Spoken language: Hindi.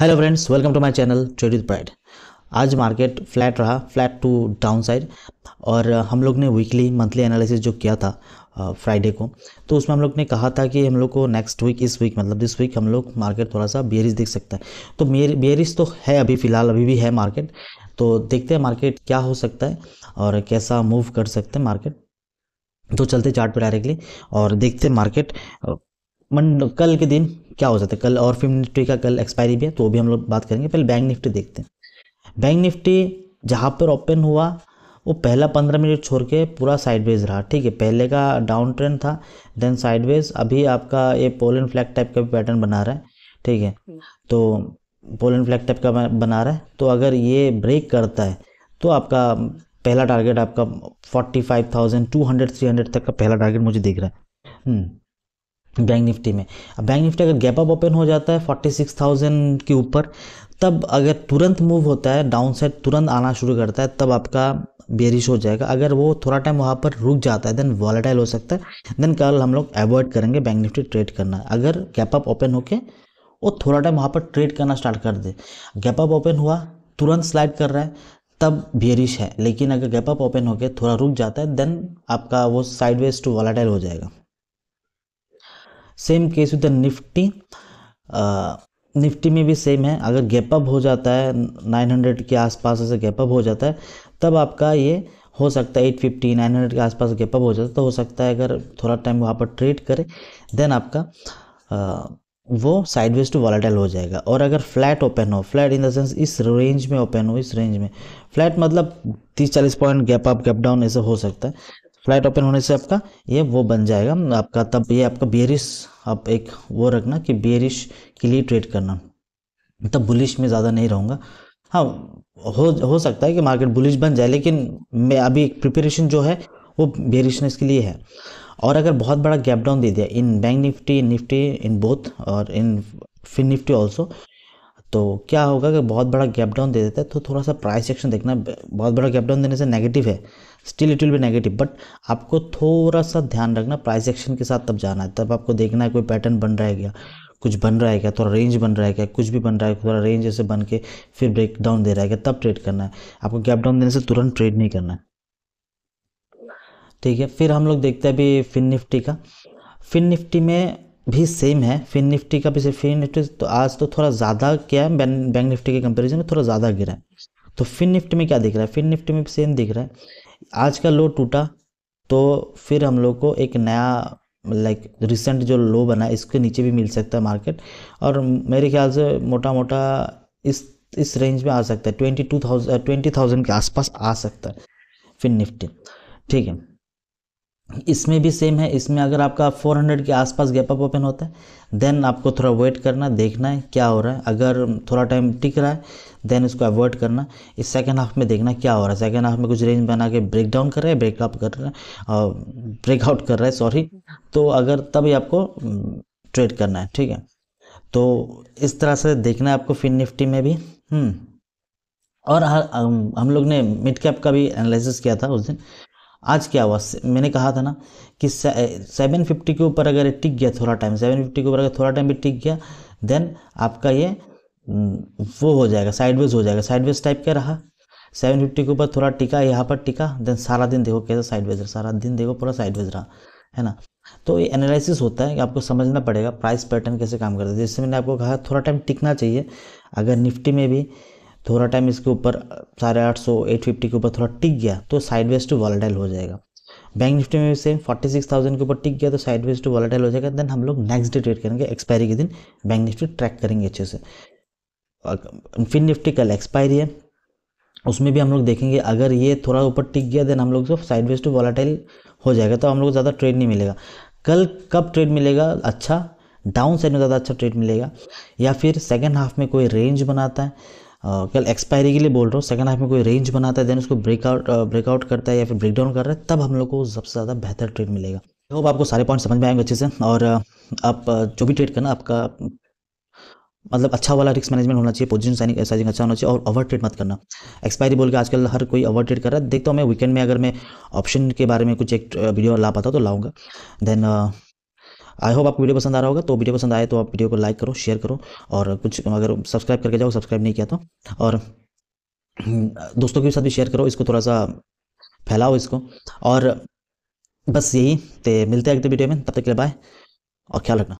Hello friends welcome to my channel trade with pride आज मार्केट फ्लैट रहा फ्लैट टू डाउन साइड और uh, हम लोग ने वीकली मंथली एनालिसिस जो किया था फ्राइडे uh, को तो उसमें हम लोग ने कहा था कि हम लोग को नेक्स्ट वीक इस वीक मतलब दिस वीक हम लोग मार्केट थोड़ा सा बियरिस देख सकता है तो बियरिस तो है अभी फ़िलहाल अभी भी है मार्केट तो देखते हैं मार्केट क्या हो सकता है और कैसा मूव कर सकते हैं मार्केट तो चलते चार्ट पर डायरेक्टली और देखते मार्केट uh, मंड कल के दिन क्या हो सकता है कल और फिफ्टी निफ्टी का कल एक्सपायरी भी है तो भी हम लोग बात करेंगे पहले बैंक निफ्टी देखते हैं बैंक निफ्टी जहाँ पर ओपन हुआ वो पहला पंद्रह मिनट छोड़ के पूरा साइडवेज रहा ठीक है पहले का डाउन ट्रेंड था देन साइडवेज अभी आपका ये पोलन फ्लैग टाइप का भी पैटर्न बना रहा है ठीक है हम्म। तो पोलन फ्लैग टाइप का बना रहा है तो अगर ये ब्रेक करता है तो आपका पहला टारगेट आपका forty five thousand two hundred three hundred तक का पहला टारगेट मुझे दिख रहा है हम्म। बैंक निफ्टी में अब बैंक निफ्टी अगर गैप अप ओपन हो जाता है फोर्टी सिक्स थाउजेंड के ऊपर तब अगर तुरंत मूव होता है डाउन साइड तुरंत आना शुरू करता है तब आपका बेरिश हो जाएगा अगर वो थोड़ा टाइम वहाँ पर रुक जाता है देन वॉलेटाइल हो सकता है देन कल हम लोग अवॉइड करेंगे बैंक निफ्टी ट्रेड करना अगर गैप अप ओपन होके वो थोड़ा टाइम वहाँ पर ट्रेड करना स्टार्ट कर दे गैप अप ओपन हुआ तुरंत स्लाइड कर रहा है तब बेरिश है लेकिन अगर गैप अप ओपन होके थोड़ा रुक जाता है देन आपका वो साइडवेज टू वॉलेटाइल हो जाएगा same case with the Nifty Nifty में भी सेम है अगर गैप अप हो जाता है 900 के आसपास ऐसे गैप अप हो जाता है तब आपका ये हो सकता है 850 900 के आसपास गैप अप हो जाता है तो हो सकता है अगर थोड़ा टाइम वहाँ पर ट्रेड करे देन आपका आ, uh, वो साइडवेज टू वॉलेटाइल हो जाएगा और अगर फ्लैट ओपन हो फ्लैट इन द सेंस इस रेंज में ओपन हो इस रेंज में फ्लैट मतलब तीस चालीस point gap up gap down ऐसे हो सकता है फ्लाइट ओपन होने से आपका ये वो बन जाएगा आपका तब ये आपका बेरिश आप एक वो रखना कि बेरिश के लिए ट्रेड करना तब तो बुलिश में ज़्यादा नहीं रहूँगा हाँ हो हो सकता है कि मार्केट बुलिश बन जाए लेकिन मैं अभी प्रिपरेशन जो है वो बेरिशनेस के लिए है और अगर बहुत बड़ा गैप डाउन दे दिया in bank Nifty Nifty in both और इन फिन निफ्टी ऑल्सो तो क्या होगा कि बहुत बड़ा गैप डाउन दे देता है तो थोड़ा सा प्राइस एक्शन देखना बहुत बड़ा गैप डाउन देने से नेगेटिव है स्टिल इट विल भी नेगेटिव बट आपको थोड़ा सा ध्यान रखना प्राइस एक्शन के साथ तब जाना है तब आपको देखना है कोई पैटर्न बन रहा है क्या कुछ बन रहा है क्या थोड़ा रेंज बन रहा है क्या कुछ भी बन रहा है थोड़ा रेंज जैसे बन के फिर ब्रेक डाउन दे रहा है क्या तब ट्रेड करना है आपको गैप डाउन देने से तुरंत ट्रेड नहीं करना है ठीक है फिर हम लोग देखते हैं अभी फिन निफ्टी का फिन निफ्टी में भी सेम है फिन निफ्टी का भी सेम फिन निफ्टी तो आज तो थोड़ा ज़्यादा क्या है बैंक निफ्टी के कंपेरिजन में थोड़ा ज़्यादा गिरा है तो फिन निफ्टी में क्या दिख रहा है फिन निफ्टी में भी सेम दिख रहा है आज का लो टूटा तो फिर हम लोग को एक नया लाइक रिसेंट जो लो बना है इसके नीचे भी मिल सकता है मार्केट और मेरे ख्याल से मोटा मोटा इस इस रेंज में आ सकता है twenty two thousand twenty thousand के आसपास आ सकता है फिन निफ्टी ठीक है इसमें भी सेम है इसमें अगर आपका 400 के आसपास गैप अप ओपन होता है देन आपको थोड़ा वेट करना देखना है क्या हो रहा है अगर थोड़ा टाइम टिक रहा है देन इसको अवॉइड करना इस सेकेंड हाफ में देखना क्या हो रहा है सेकेंड हाफ में कुछ रेंज बना के ब्रेक डाउन कर रहा है ब्रेकअप कर रहा है ब्रेकआउट कर रहा है सॉरी तो अगर तभी आपको ट्रेड हम्म, करना है ठीक है तो इस तरह से देखना है आपको फिन निफ्टी में भी हम्म। और हम लोग ने मिड कैप का भी एनालिसिस किया था उस दिन आज क्या हुआ मैंने कहा था ना कि सेवन फिफ्टी के ऊपर अगर टिक गया थोड़ा टाइम सेवन फिफ्टी के ऊपर अगर थोड़ा टाइम भी टिक गया देन आपका ये वो हो जाएगा साइडवेज हो जाएगा साइडवेज टाइप का रहा सेवन फिफ्टी के ऊपर थोड़ा टिका यहाँ पर टिका देन सारा दिन देखो कैसा साइडवेज रहा सारा दिन देखो पूरा साइडवेज रहा है ना तो ये एनालिसिस होता है कि आपको समझना पड़ेगा प्राइस पैटर्न कैसे काम करता है जैसे मैंने आपको कहा थोड़ा टाइम टिकना चाहिए अगर निफ्टी में भी तो थोड़ा टाइम इसके ऊपर साढ़े आठ सौ एट फिफ्टी के ऊपर थोड़ा टिक गया तो साइडवेज टू वॉलेटाइल हो जाएगा बैंक निफ्टी में सेम फोर्टी सिक्स थाउजेंड के ऊपर टिक गया तो साइडवेज टू वॉलेटाइल हो जाएगा देन हम लोग नेक्स्ट डे ट्रेड करेंगे एक्सपायरी के दिन बैंक निफ्टी ट्रैक करेंगे अच्छे से फिन निफ्टी कल एक्सपायरी है उसमें भी हम लोग देखेंगे अगर ये थोड़ा ऊपर टिक गया देन हम लोग सब साइडवेज टू वॉलेटाइल हो जाएगा तो हम लोग ज़्यादा ट्रेड नहीं मिलेगा कल कब ट्रेड मिलेगा अच्छा डाउन साइड में ज़्यादा अच्छा ट्रेड मिलेगा या फिर सेकेंड हाफ में कोई रेंज बनाता है कल एक्सपायरी के लिए बोल रहा हूँ सेकंड हाफ में कोई रेंज बनाता है देन उसको ब्रेकआउट ब्रेकआउट करता है या फिर ब्रेकडाउन कर रहा है तब हम लोग को सबसे ज़्यादा बेहतर ट्रेड मिलेगा होप आपको सारे पॉइंट समझ में आएंगे अच्छे से और आप जो भी ट्रेड करना आपका मतलब अच्छा वाला रिस्क मैनेजमेंट होना चाहिए पोजीशन साइनिंग साइजिंग अच्छा होना चाहिए और ओवर ट्रेड मत करना एक्सपायरी बोल के आजकल हर कोई ओवर ट्रेड कर रहा है देखता हूँ मैं वीकेंड में अगर मैं ऑप्शन के बारे में कुछ एक वीडियो ला पाता तो लाऊंगा देन आई होप आपको वीडियो पसंद आ रहा होगा तो वीडियो पसंद आए तो आप वीडियो को लाइक करो शेयर करो और कुछ अगर सब्सक्राइब करके जाओ सब्सक्राइब नहीं किया तो और हम्म, दोस्तों के साथ भी शेयर करो इसको थोड़ा सा फैलाओ इसको और बस यही तो मिलते हैं अगले वीडियो में तब तक के लिए बाय और ख्याल रखना